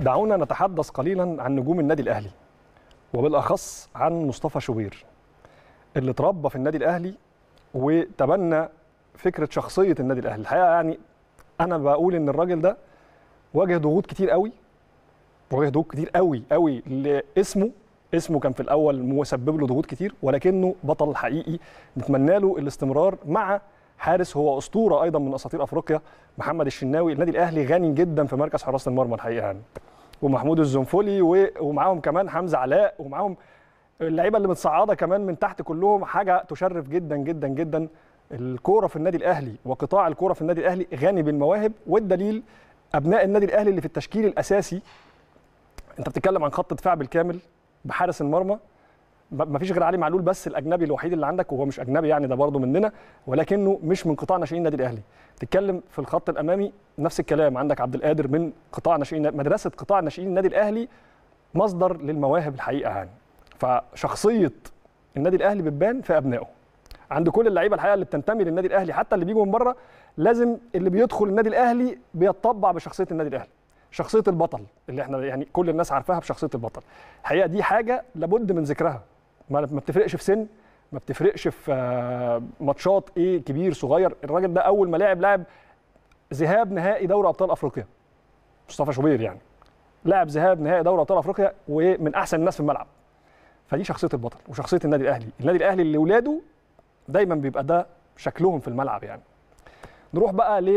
دعونا نتحدث قليلا عن نجوم النادي الاهلي وبالاخص عن مصطفى شوبير اللي اتربى في النادي الاهلي وتبنى فكره شخصيه النادي الاهلي الحقيقه يعني انا بقول ان الراجل ده واجه ضغوط كتير قوي واجه ضغوط كتير قوي قوي لاسمه اسمه كان في الاول مسبب له ضغوط كتير ولكنه بطل حقيقي نتمنى له الاستمرار مع حارس هو اسطوره ايضا من اساطير افريقيا محمد الشناوي النادي الاهلي غني جدا في مركز حراسه المرمى الحقيقه يعني ومحمود الزنفولي ومعاهم كمان حمزه علاء ومعاهم اللعيبه اللي متصعده كمان من تحت كلهم حاجه تشرف جدا جدا جدا الكوره في النادي الاهلي وقطاع الكوره في النادي الاهلي غني بالمواهب والدليل ابناء النادي الاهلي اللي في التشكيل الاساسي انت بتتكلم عن خط دفاع بالكامل بحارس المرمى ما فيش غير علي معلول بس الاجنبي الوحيد اللي عندك وهو مش اجنبي يعني ده برضه مننا ولكنه مش من قطاع ناشئين النادي الاهلي تتكلم في الخط الامامي نفس الكلام عندك عبد القادر من قطاع ناشئين مدرسه قطاع ناشئين النادي الاهلي مصدر للمواهب الحقيقه يعني فشخصيه النادي الاهلي بتبان في ابنائه عند كل اللعيبه الحقيقه اللي بتنتمي للنادي الاهلي حتى اللي بيجوا من بره لازم اللي بيدخل النادي الاهلي بيتطبع بشخصيه النادي الاهلي شخصيه البطل اللي احنا يعني كل الناس عارفاها بشخصيه البطل الحقيقه دي حاجه لابد من ذكرها ما بتفرقش في سن ما بتفرقش في آه، ماتشات ايه كبير صغير الراجل ده اول ما لعب لعب ذهاب نهائي دوري ابطال افريقيا مصطفى شوبير يعني لعب ذهاب نهائي دوري ابطال افريقيا ومن احسن الناس في الملعب فدي شخصيه البطل وشخصيه النادي الاهلي النادي الاهلي اللي ولاده دايما بيبقى ده شكلهم في الملعب يعني نروح بقى ل